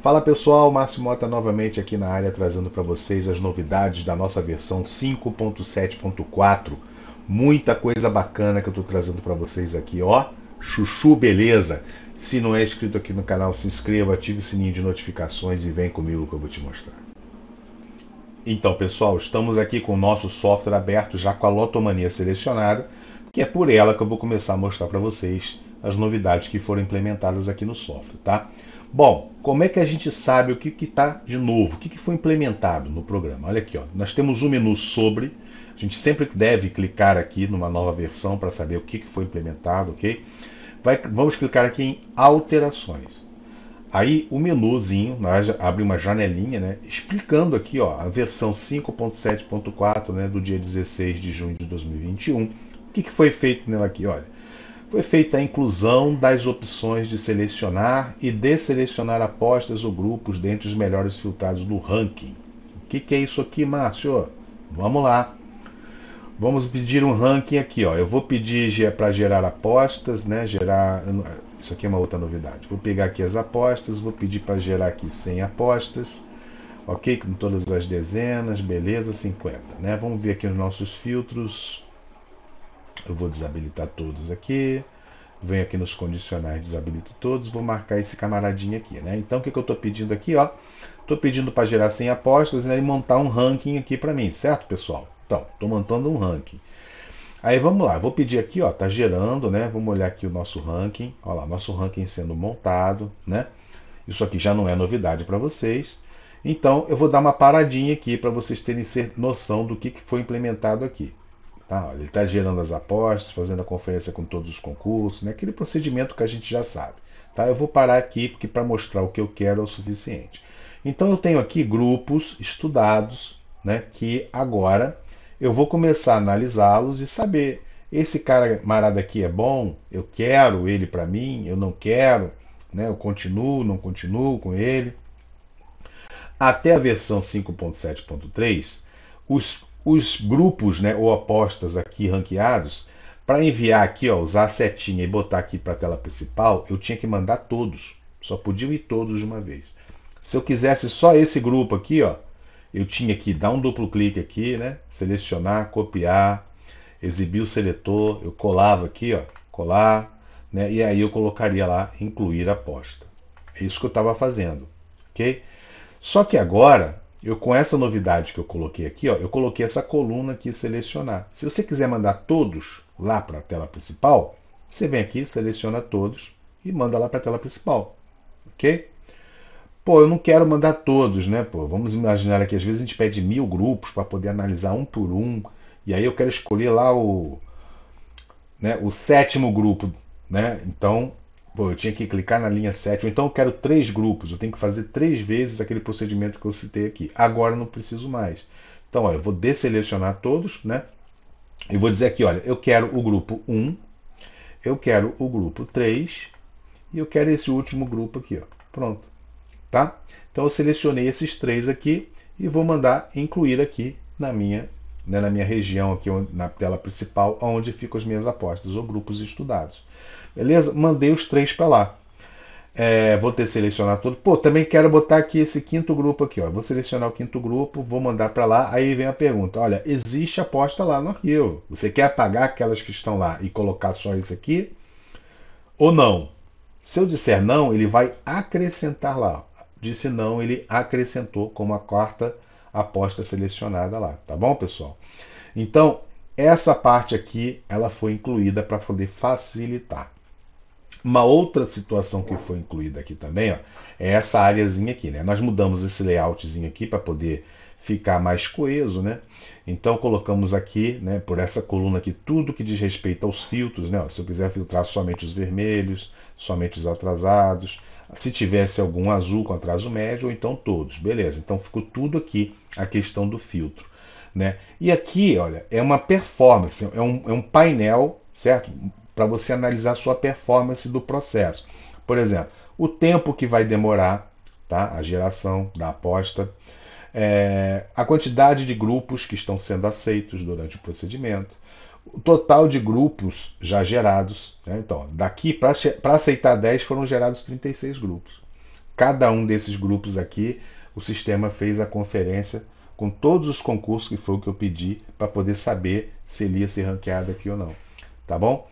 Fala pessoal, Márcio Mota novamente aqui na área trazendo para vocês as novidades da nossa versão 5.7.4. Muita coisa bacana que eu estou trazendo para vocês aqui, ó. Chuchu beleza. Se não é inscrito aqui no canal, se inscreva, ative o sininho de notificações e vem comigo que eu vou te mostrar. Então, pessoal, estamos aqui com o nosso software aberto já com a lotomania selecionada, que é por ela que eu vou começar a mostrar para vocês as novidades que foram implementadas aqui no software, tá? Bom, como é que a gente sabe o que está de novo, o que, que, foi implementado no programa? Olha aqui, ó, nós temos um menu sobre, a gente sempre deve clicar aqui numa nova versão para saber o que, que foi implementado, ok? Vai, vamos clicar aqui em alterações. Aí o menuzinho abre uma janelinha, né, explicando aqui ó, a versão 5.7.4 né, do dia 16 de junho de 2021. O que, que foi feito nela aqui? Olha, foi feita a inclusão das opções de selecionar e desselecionar apostas ou grupos dentre os melhores filtrados do ranking. O que, que é isso aqui, Márcio? Vamos lá. Vamos pedir um ranking aqui, ó. Eu vou pedir para gerar apostas, né? Gerar isso aqui é uma outra novidade. Vou pegar aqui as apostas, vou pedir para gerar aqui 100 apostas, ok? Com todas as dezenas, beleza, 50, né? Vamos ver aqui os nossos filtros eu vou desabilitar todos aqui. Venho aqui nos condicionais, desabilito todos. Vou marcar esse camaradinho aqui, né? Então, o que, que eu estou pedindo aqui, ó? Estou pedindo para gerar 100 apostas né, e montar um ranking aqui para mim, certo, pessoal? Então, estou montando um ranking. Aí vamos lá, vou pedir aqui, ó, Está gerando, né? Vamos olhar aqui o nosso ranking. Olha lá, nosso ranking sendo montado, né? Isso aqui já não é novidade para vocês. Então, eu vou dar uma paradinha aqui para vocês terem noção do que, que foi implementado aqui. Tá? Ele está gerando as apostas, fazendo a conferência com todos os concursos, né? aquele procedimento que a gente já sabe. Tá? Eu vou parar aqui porque para mostrar o que eu quero é o suficiente. Então eu tenho aqui grupos estudados né, que agora eu vou começar a analisá-los e saber esse cara marado aqui é bom, eu quero ele para mim, eu não quero, né, eu continuo, não continuo com ele. Até a versão 5.7.3, os os grupos né, ou apostas aqui ranqueados, para enviar aqui, ó, usar a setinha e botar aqui para a tela principal, eu tinha que mandar todos. Só podiam ir todos de uma vez. Se eu quisesse só esse grupo aqui, ó, eu tinha que dar um duplo clique aqui, né? Selecionar, copiar, exibir o seletor, eu colava aqui, ó, colar, né? E aí eu colocaria lá incluir aposta. É isso que eu estava fazendo, ok? Só que agora eu com essa novidade que eu coloquei aqui, ó, eu coloquei essa coluna aqui selecionar. Se você quiser mandar todos lá para a tela principal, você vem aqui, seleciona todos e manda lá para a tela principal. OK? Pô, eu não quero mandar todos, né? Pô, vamos imaginar aqui, às vezes a gente pede mil grupos para poder analisar um por um, e aí eu quero escolher lá o, né, o sétimo grupo, né? Então Pô, eu tinha que clicar na linha 7, ou então eu quero três grupos, eu tenho que fazer três vezes aquele procedimento que eu citei aqui. Agora eu não preciso mais. Então, eu vou desselecionar todos, né? E vou dizer aqui, olha, eu quero o grupo 1, eu quero o grupo 3 e eu quero esse último grupo aqui, ó. Pronto, tá? Então eu selecionei esses três aqui e vou mandar incluir aqui na minha, né, na minha região aqui na tela principal, onde ficam as minhas apostas ou grupos estudados. Beleza? Mandei os três para lá. É, vou ter selecionar tudo. Pô, também quero botar aqui esse quinto grupo aqui, ó. Vou selecionar o quinto grupo, vou mandar para lá. Aí vem a pergunta: olha, existe aposta lá no arquivo? Você quer apagar aquelas que estão lá e colocar só isso aqui? Ou não? Se eu disser não, ele vai acrescentar lá. Disse não, ele acrescentou como a quarta aposta selecionada lá, tá bom, pessoal? Então, essa parte aqui, ela foi incluída para poder facilitar. Uma outra situação que foi incluída aqui também, ó, é essa áreazinha aqui, né? Nós mudamos esse layoutzinho aqui para poder ficar mais coeso, né? Então colocamos aqui, né, por essa coluna aqui, tudo que diz respeito aos filtros, né? Ó, se eu quiser filtrar somente os vermelhos, somente os atrasados, se tivesse algum azul com atraso médio, ou então todos, beleza? Então ficou tudo aqui a questão do filtro, né? E aqui, olha, é uma performance, é um, é um painel, certo? para você analisar sua performance do processo. Por exemplo, o tempo que vai demorar, tá? A geração da aposta, é, a quantidade de grupos que estão sendo aceitos durante o procedimento, o total de grupos já gerados. Né? Então, daqui para aceitar 10 foram gerados 36 grupos. Cada um desses grupos aqui, o sistema fez a conferência com todos os concursos que foi o que eu pedi para poder saber se ele ia ser ranqueado aqui ou não. Tá bom?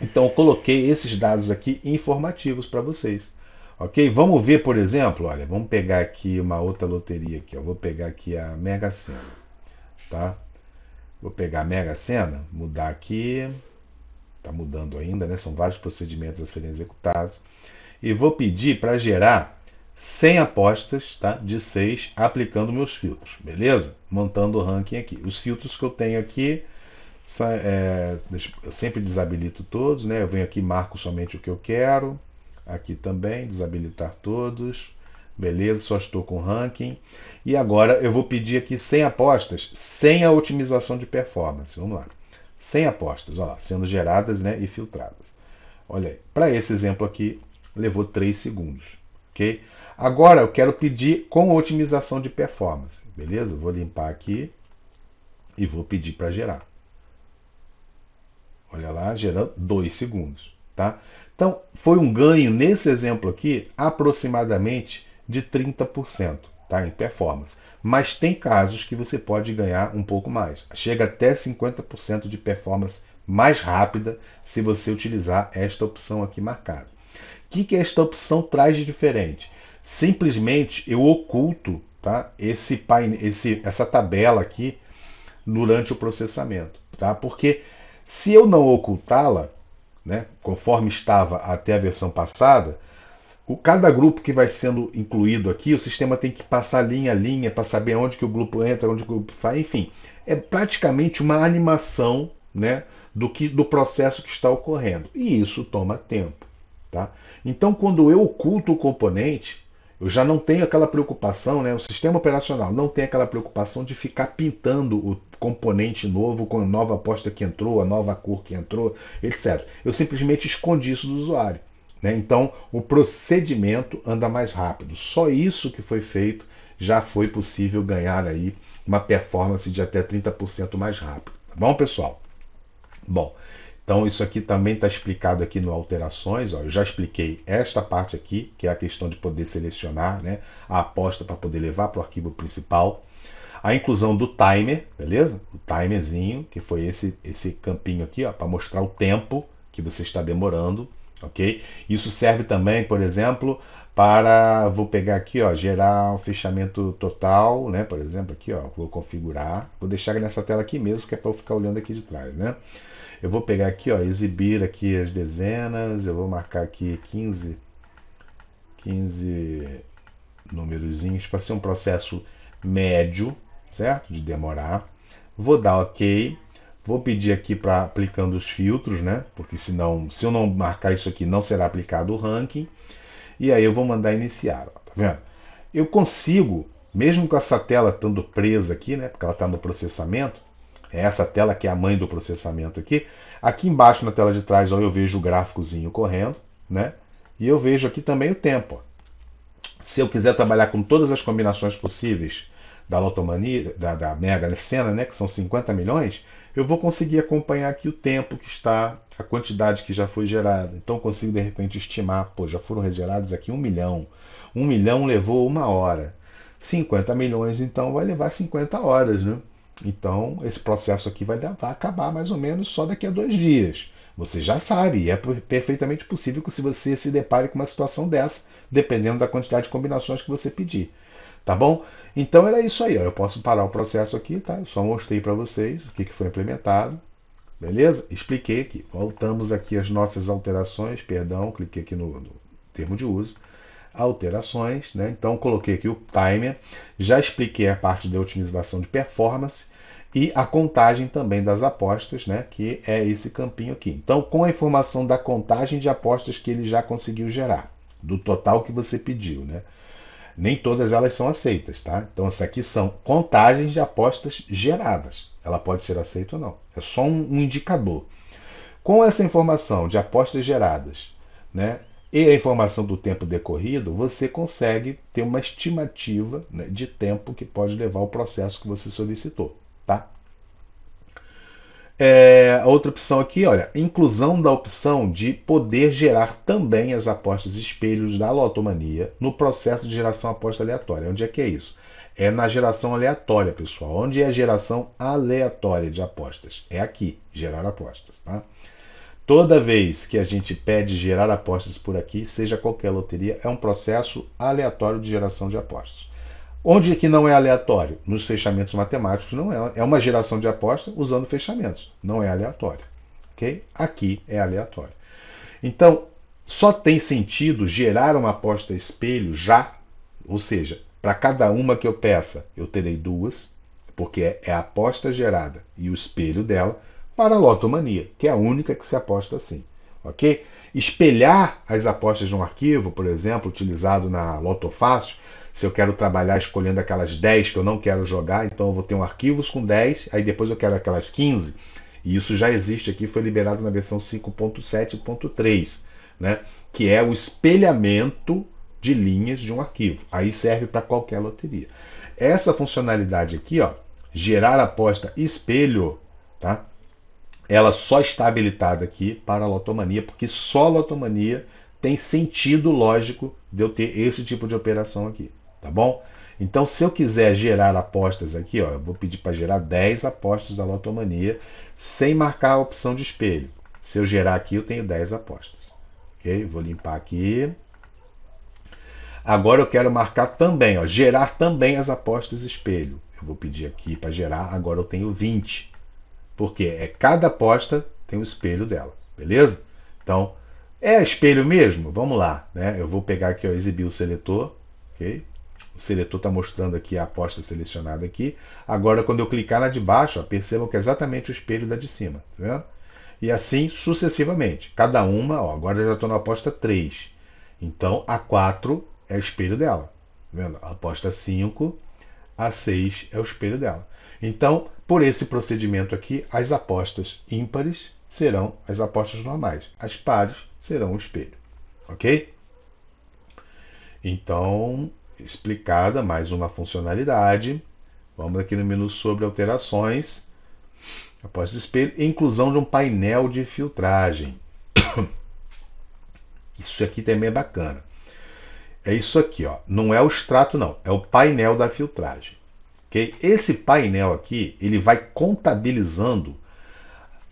Então eu coloquei esses dados aqui informativos para vocês. Ok? Vamos ver, por exemplo, olha, vamos pegar aqui uma outra loteria aqui. Eu vou pegar aqui a Mega Sena, tá? Vou pegar a Mega Sena, mudar aqui. Tá mudando ainda, né? São vários procedimentos a serem executados. E vou pedir para gerar 100 apostas, tá? De 6, aplicando meus filtros, beleza? Montando o ranking aqui. Os filtros que eu tenho aqui é, eu sempre desabilito todos, né? Eu venho aqui marco somente o que eu quero. Aqui também, desabilitar todos. Beleza, só estou com ranking. E agora eu vou pedir aqui sem apostas, sem a otimização de performance. Vamos lá. sem apostas, ó, sendo geradas né, e filtradas. Olha aí. Para esse exemplo aqui, levou 3 segundos. Ok? Agora eu quero pedir com otimização de performance. Beleza? Vou limpar aqui e vou pedir para gerar. Olha lá, gerando 2 segundos. Tá? Então, foi um ganho nesse exemplo aqui aproximadamente de 30% tá? em performance. Mas tem casos que você pode ganhar um pouco mais. Chega até 50% de performance mais rápida se você utilizar esta opção aqui marcada. O que, que esta opção traz de diferente? Simplesmente eu oculto tá? esse, esse essa tabela aqui durante o processamento. Tá? Porque se eu não ocultá-la, né, conforme estava até a versão passada, o, cada grupo que vai sendo incluído aqui, o sistema tem que passar linha a linha para saber onde que o grupo entra, onde o grupo sai, enfim. É praticamente uma animação né, do, que, do processo que está ocorrendo. E isso toma tempo. Tá? Então, quando eu oculto o componente, eu já não tenho aquela preocupação, né? O sistema operacional não tem aquela preocupação de ficar pintando o componente novo com a nova aposta que entrou, a nova cor que entrou, etc. Eu simplesmente escondi isso do usuário. Né? Então o procedimento anda mais rápido. Só isso que foi feito já foi possível ganhar aí uma performance de até 30% mais rápido. Tá bom, pessoal? Bom, então isso aqui também está explicado aqui no alterações. Ó, eu já expliquei esta parte aqui, que é a questão de poder selecionar né, a aposta para poder levar para o arquivo principal. A inclusão do timer, beleza? O timerzinho, que foi esse, esse campinho aqui, para mostrar o tempo que você está demorando, ok? Isso serve também, por exemplo, para, vou pegar aqui, ó, gerar um fechamento total, né? Por exemplo, aqui, ó, vou configurar, vou deixar nessa tela aqui mesmo, que é para eu ficar olhando aqui de trás, né? Eu vou pegar aqui, ó, exibir aqui as dezenas, eu vou marcar aqui 15, 15 númerozinhos para ser um processo médio, certo? De demorar. Vou dar OK. Vou pedir aqui para aplicando os filtros, né? Porque senão, se eu não marcar isso aqui, não será aplicado o ranking. E aí eu vou mandar iniciar, ó, tá vendo? Eu consigo, mesmo com essa tela estando presa aqui, né? Porque ela está no processamento, é essa tela que é a mãe do processamento aqui. Aqui embaixo na tela de trás ó, eu vejo o gráficozinho correndo, né? E eu vejo aqui também o tempo. Se eu quiser trabalhar com todas as combinações possíveis da lotomania, da, da mega Sena né, que são 50 milhões, eu vou conseguir acompanhar aqui o tempo que está, a quantidade que já foi gerada. Então consigo de repente estimar, pô, já foram gerados aqui um milhão. Um milhão levou uma hora. 50 milhões, então, vai levar 50 horas, né? Então, esse processo aqui vai, vai acabar mais ou menos só daqui a dois dias. Você já sabe, e é perfeitamente possível que se você se depare com uma situação dessa, dependendo da quantidade de combinações que você pedir. Tá bom? Então era isso aí. Ó. Eu posso parar o processo aqui, tá? Eu só mostrei para vocês o que, que foi implementado. Beleza? Expliquei aqui. Voltamos aqui as nossas alterações, perdão, cliquei aqui no, no termo de uso alterações. Né? Então, coloquei aqui o timer, já expliquei a parte de otimização de performance e a contagem também das apostas, né? que é esse campinho aqui. Então, com a informação da contagem de apostas que ele já conseguiu gerar, do total que você pediu. Né? Nem todas elas são aceitas, tá? Então, essa aqui são contagens de apostas geradas. Ela pode ser aceita ou não. É só um, um indicador. Com essa informação de apostas geradas, né, e a informação do tempo decorrido, você consegue ter uma estimativa né, de tempo que pode levar o processo que você solicitou, tá? É, a outra opção aqui, olha, inclusão da opção de poder gerar também as apostas espelhos da lotomania no processo de geração aposta aleatória. Onde é que é isso? É na geração aleatória, pessoal. Onde é a geração aleatória de apostas? É aqui, gerar apostas, tá? Toda vez que a gente pede gerar apostas por aqui, seja qualquer loteria, é um processo aleatório de geração de apostas. Onde é que não é aleatório? Nos fechamentos matemáticos não é. É uma geração de aposta usando fechamentos. Não é aleatório. Ok? Aqui é aleatório. Então, só tem sentido gerar uma aposta espelho já, ou seja, para cada uma que eu peça, eu terei duas, porque é a aposta gerada e o espelho dela para a lotomania, que é a única que se aposta assim, ok? Espelhar as apostas num arquivo, por exemplo, utilizado na Lotofácil, se eu quero trabalhar escolhendo aquelas 10 que eu não quero jogar, então eu vou ter um arquivo com 10, aí depois eu quero aquelas 15, e isso já existe aqui, foi liberado na versão 5.7.3, né? que é o espelhamento de linhas de um arquivo. Aí serve para qualquer loteria. Essa funcionalidade aqui, ó, gerar aposta espelho, tá? ela só está habilitada aqui para a lotomania, porque só a lotomania tem sentido lógico de eu ter esse tipo de operação aqui, tá bom? Então, se eu quiser gerar apostas aqui, ó, eu vou pedir para gerar 10 apostas da lotomania sem marcar a opção de espelho. Se eu gerar aqui, eu tenho 10 apostas. Ok? Vou limpar aqui. Agora eu quero marcar também, ó, gerar também as apostas espelho. Eu vou pedir aqui para gerar, agora eu tenho 20. Porque é cada aposta tem o espelho dela, beleza? Então, é espelho mesmo? Vamos lá, né? Eu vou pegar aqui, ó, exibir o seletor, ok? O seletor está mostrando aqui a aposta selecionada aqui. Agora, quando eu clicar na de baixo, ó, percebam que é exatamente o espelho da de cima, tá vendo? E assim sucessivamente. Cada uma, ó, agora eu já estou na aposta 3. Então, a 4 é o espelho dela. Tá vendo? A aposta 5 a 6 é o espelho dela. Então, por esse procedimento aqui, as apostas ímpares serão as apostas normais, as pares serão o espelho. Ok? Então, explicada mais uma funcionalidade. Vamos aqui no menu sobre alterações. Após espelho, inclusão de um painel de filtragem. Isso aqui também é bacana. É isso aqui, ó. Não é o extrato, não. É o painel da filtragem. Okay? Esse painel aqui, ele vai contabilizando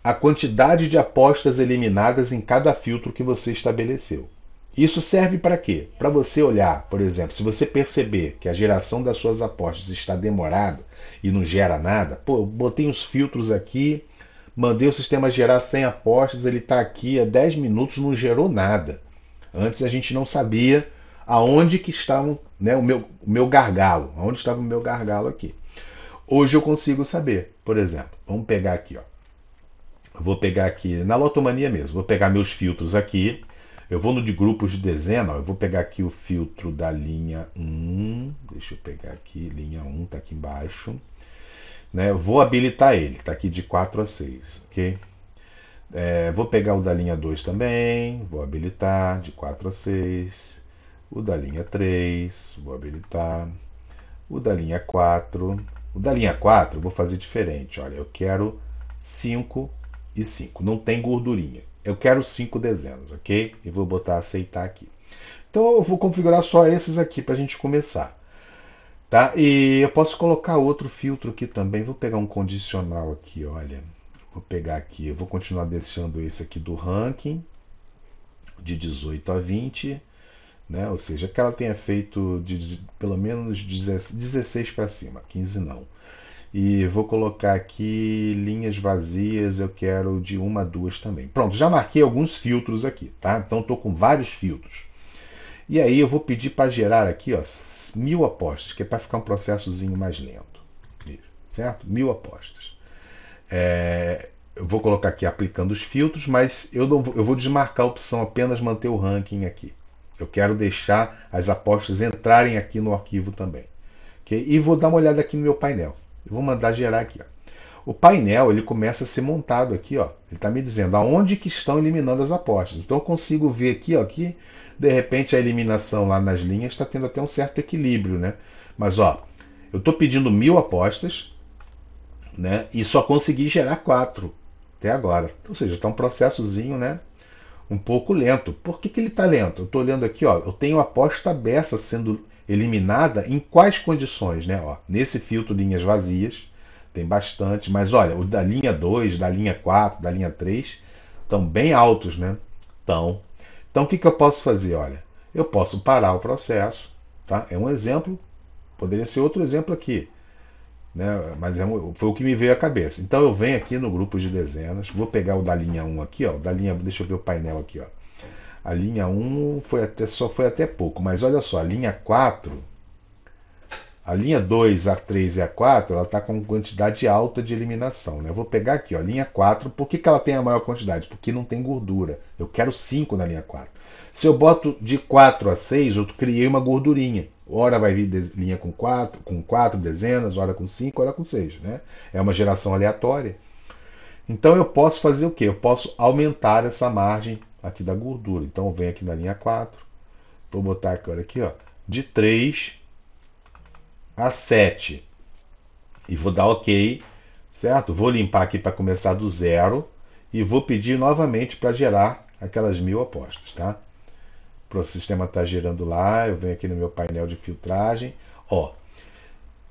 a quantidade de apostas eliminadas em cada filtro que você estabeleceu. Isso serve para quê? Para você olhar, por exemplo, se você perceber que a geração das suas apostas está demorada e não gera nada, pô, botei os filtros aqui, mandei o sistema gerar 100 apostas, ele está aqui há 10 minutos, não gerou nada. Antes a gente não sabia, aonde que estava né, o, meu, o meu gargalo, aonde estava o meu gargalo aqui. Hoje eu consigo saber, por exemplo, vamos pegar aqui, ó. vou pegar aqui na lotomania mesmo, vou pegar meus filtros aqui. Eu vou no de grupos de dezena, ó, eu vou pegar aqui o filtro da linha 1, deixa eu pegar aqui, linha 1 tá aqui embaixo. Né? Vou habilitar ele, tá aqui de 4 a 6, ok? É, vou pegar o da linha 2 também, vou habilitar de 4 a 6 o da linha 3, vou habilitar, o da linha 4. O da linha 4 vou fazer diferente, olha, eu quero 5 e 5, não tem gordurinha. Eu quero 5 dezenas, ok? E vou botar aceitar aqui. Então eu vou configurar só esses aqui para a gente começar. Tá? E eu posso colocar outro filtro aqui também. Vou pegar um condicional aqui, olha. Vou pegar aqui, eu vou continuar deixando esse aqui do ranking, de 18 a 20 né? ou seja, que ela tenha feito de, pelo menos 16 para cima, 15 não. E vou colocar aqui linhas vazias, eu quero de uma a duas também. Pronto, já marquei alguns filtros aqui, tá? Então estou com vários filtros. E aí eu vou pedir para gerar aqui ó, mil apostas, que é para ficar um processozinho mais lento. Certo? Mil apostas. É, eu vou colocar aqui aplicando os filtros, mas eu, não, eu vou desmarcar a opção apenas manter o ranking aqui. Eu quero deixar as apostas entrarem aqui no arquivo também. Okay? E vou dar uma olhada aqui no meu painel. Eu vou mandar gerar aqui. Ó. O painel ele começa a ser montado aqui. Ó. Ele está me dizendo aonde que estão eliminando as apostas. Então eu consigo ver aqui ó, que de repente a eliminação lá nas linhas está tendo até um certo equilíbrio. Né? Mas ó, eu estou pedindo mil apostas né? e só consegui gerar quatro até agora. Ou seja, está um processozinho né? um pouco lento. Por que, que ele está lento? Eu estou olhando aqui, ó, eu tenho aposta beça sendo eliminada em quais condições? Né? Ó, nesse filtro linhas vazias, tem bastante, mas olha, o da linha 2, da linha 4, da linha 3, estão bem altos, né? Então, então o que, que eu posso fazer? Olha, eu posso parar o processo, tá? É um exemplo, poderia ser outro exemplo aqui. Né? Mas é um, foi o que me veio à cabeça. Então eu venho aqui no grupo de dezenas, vou pegar o da linha 1 aqui, ó, da linha, deixa eu ver o painel aqui, ó. A linha 1 foi até só foi até pouco, mas olha só, a linha 4, a linha 2, a 3 e a 4, ela está com quantidade alta de eliminação, né? Eu vou pegar aqui, ó, a linha 4, por que, que ela tem a maior quantidade? Porque não tem gordura. Eu quero 5 na linha 4. Se eu boto de 4 a 6, eu criei uma gordurinha. Hora vai vir de, linha com quatro, com quatro dezenas, hora com cinco, hora com seis, né? É uma geração aleatória. Então eu posso fazer o quê? Eu posso aumentar essa margem aqui da gordura. Então venho aqui na linha 4. Vou botar aqui, olha aqui, ó, de 3 a 7. E vou dar OK, certo? Vou limpar aqui para começar do zero e vou pedir novamente para gerar aquelas mil apostas, tá? o sistema está gerando lá, eu venho aqui no meu painel de filtragem, ó,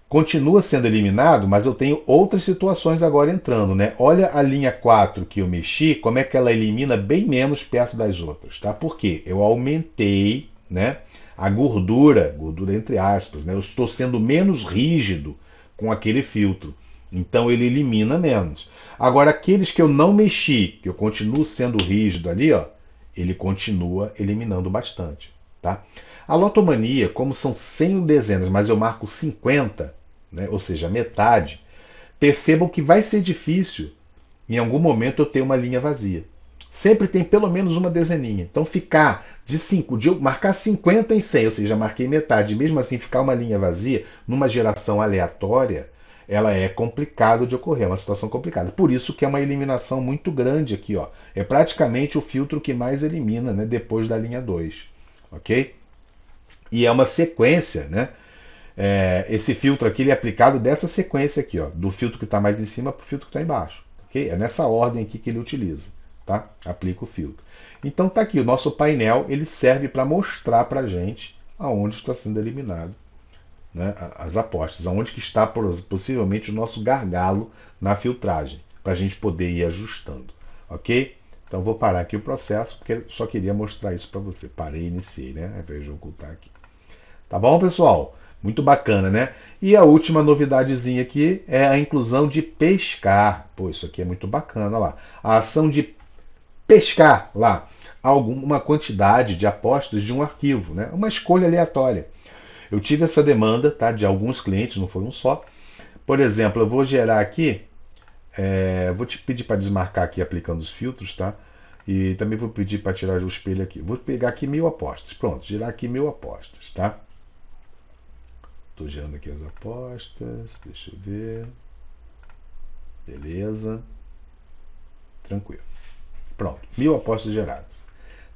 continua sendo eliminado, mas eu tenho outras situações agora entrando, né? Olha a linha 4 que eu mexi, como é que ela elimina bem menos perto das outras, tá? Porque eu aumentei, né, a gordura, gordura entre aspas, né? Eu estou sendo menos rígido com aquele filtro. Então ele elimina menos. Agora aqueles que eu não mexi, que eu continuo sendo rígido ali, ó, ele continua eliminando bastante. Tá? A lotomania, como são 100 dezenas, mas eu marco 50, né? ou seja, metade, percebam que vai ser difícil em algum momento eu ter uma linha vazia. Sempre tem pelo menos uma dezeninha. Então ficar de 5, de marcar 50 em 100, ou seja, marquei metade, mesmo assim ficar uma linha vazia numa geração aleatória, ela é complicado de ocorrer, é uma situação complicada. Por isso que é uma eliminação muito grande aqui, ó. É praticamente o filtro que mais elimina, né, depois da linha 2, ok? E é uma sequência, né? É, esse filtro aqui ele é aplicado dessa sequência aqui, ó, do filtro que está mais em cima para o filtro que está embaixo, ok? É nessa ordem aqui que ele utiliza, tá? Aplica o filtro. Então tá aqui, o nosso painel ele serve para mostrar para gente aonde está sendo eliminado né, as apostas, aonde que está possivelmente o nosso gargalo na filtragem, para a gente poder ir ajustando, ok? Então vou parar aqui o processo, porque só queria mostrar isso para você. Parei e iniciei, né? Ao invés de ocultar aqui. Tá bom, pessoal? Muito bacana, né? E a última novidadezinha aqui é a inclusão de pescar. Pô, isso aqui é muito bacana, lá. A ação de pescar, lá, alguma quantidade de apostas de um arquivo, né? Uma escolha aleatória eu tive essa demanda tá, de alguns clientes, não foi um só. Por exemplo, eu vou gerar aqui, é, vou te pedir para desmarcar aqui aplicando os filtros, tá? E também vou pedir para tirar o espelho aqui. Vou pegar aqui mil apostas. Pronto, gerar aqui mil apostas, tá? Estou gerando aqui as apostas. Deixa eu ver. Beleza. Tranquilo. Pronto, mil apostas geradas,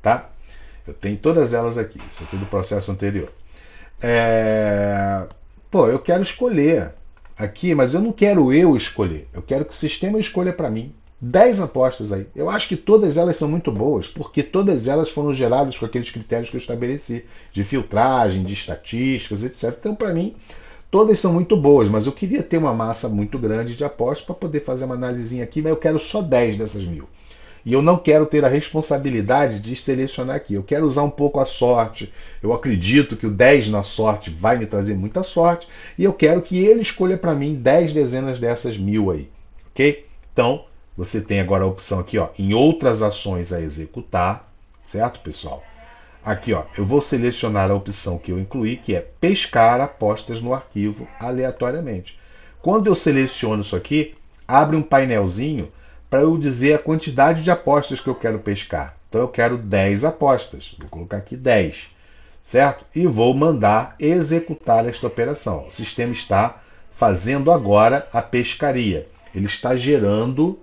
tá? Eu tenho todas elas aqui. Isso aqui é do processo anterior. É... Pô, eu quero escolher aqui, mas eu não quero eu escolher. Eu quero que o sistema escolha para mim. 10 apostas aí. Eu acho que todas elas são muito boas, porque todas elas foram geradas com aqueles critérios que eu estabeleci, de filtragem, de estatísticas, etc. Então, para mim, todas são muito boas, mas eu queria ter uma massa muito grande de apostas para poder fazer uma analisinha aqui, mas eu quero só 10 dessas mil. E eu não quero ter a responsabilidade de selecionar aqui. Eu quero usar um pouco a sorte. Eu acredito que o 10 na sorte vai me trazer muita sorte. E eu quero que ele escolha para mim 10 dezenas dessas mil aí. Ok? Então, você tem agora a opção aqui, ó, em outras ações a executar. Certo, pessoal? Aqui, ó, eu vou selecionar a opção que eu incluí, que é pescar apostas no arquivo aleatoriamente. Quando eu seleciono isso aqui, abre um painelzinho para eu dizer a quantidade de apostas que eu quero pescar. Então eu quero 10 apostas, vou colocar aqui 10, certo? E vou mandar executar esta operação. O sistema está fazendo agora a pescaria. Ele está gerando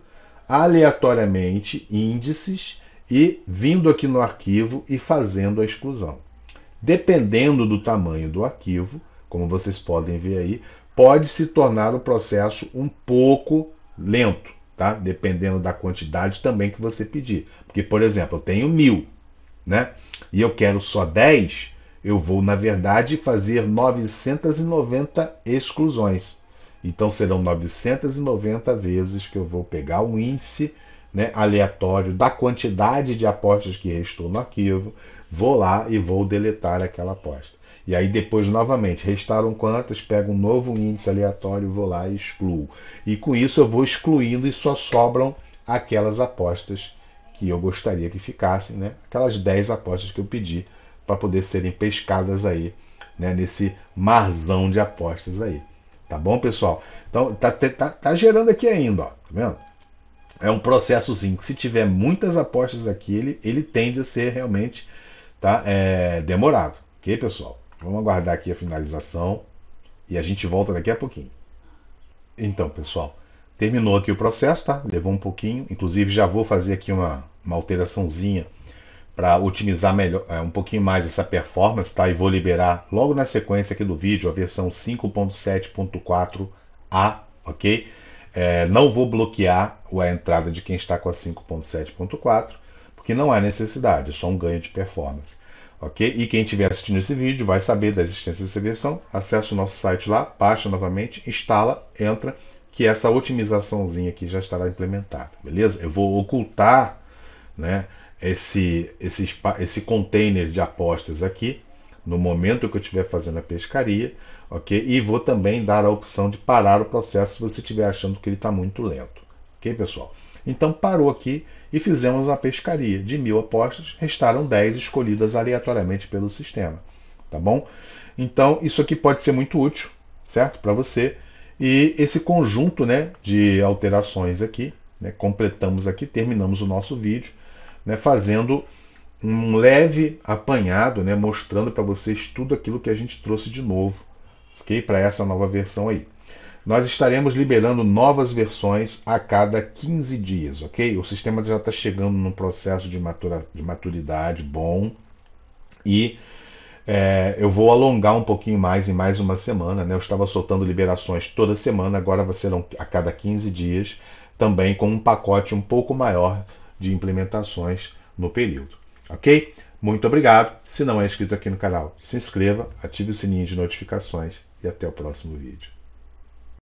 aleatoriamente índices e vindo aqui no arquivo e fazendo a exclusão. Dependendo do tamanho do arquivo, como vocês podem ver aí, pode se tornar o processo um pouco lento tá? Dependendo da quantidade também que você pedir. Porque, por exemplo, eu tenho mil, né? E eu quero só 10, eu vou, na verdade, fazer 990 exclusões. Então serão 990 vezes que eu vou pegar um índice né, aleatório da quantidade de apostas que restou no arquivo, vou lá e vou deletar aquela aposta. E aí depois novamente restaram quantas, pego um novo índice aleatório, vou lá e excluo. E com isso eu vou excluindo e só sobram aquelas apostas que eu gostaria que ficassem, né? Aquelas 10 apostas que eu pedi para poder serem pescadas aí, né, nesse marzão de apostas aí. Tá bom, pessoal? Então tá, tá, tá, tá gerando aqui ainda, ó, tá vendo? É um processozinho que se tiver muitas apostas aqui, ele, ele tende a ser realmente tá, é, demorado, ok, pessoal? Vamos aguardar aqui a finalização e a gente volta daqui a pouquinho. Então, pessoal, terminou aqui o processo, tá? Levou um pouquinho, inclusive já vou fazer aqui uma, uma alteraçãozinha para otimizar melhor, é, um pouquinho mais essa performance, tá? E vou liberar logo na sequência aqui do vídeo a versão 5.7.4a, ok? É, não vou bloquear a entrada de quem está com a 5.7.4, porque não há necessidade, é só um ganho de performance ok? E quem estiver assistindo esse vídeo vai saber da existência dessa versão, Acesse o nosso site lá, baixa novamente, instala, entra, que essa otimizaçãozinha aqui já estará implementada, beleza? Eu vou ocultar né, esse, esse, esse container de apostas aqui, no momento que eu estiver fazendo a pescaria, ok? E vou também dar a opção de parar o processo se você estiver achando que ele está muito lento, ok, pessoal? Então parou aqui e fizemos uma pescaria. De mil apostas, restaram 10 escolhidas aleatoriamente pelo sistema. Tá bom? Então, isso aqui pode ser muito útil, certo? Para você. E esse conjunto né, de alterações aqui, né, completamos aqui, terminamos o nosso vídeo, né, fazendo um leve apanhado, né, mostrando para vocês tudo aquilo que a gente trouxe de novo, ok? Para essa nova versão aí. Nós estaremos liberando novas versões a cada 15 dias, ok? O sistema já está chegando num processo de, matura, de maturidade bom e é, eu vou alongar um pouquinho mais em mais uma semana. Né? Eu estava soltando liberações toda semana, agora serão a cada 15 dias, também com um pacote um pouco maior de implementações no período. Ok? Muito obrigado. Se não é inscrito aqui no canal, se inscreva, ative o sininho de notificações e até o próximo vídeo.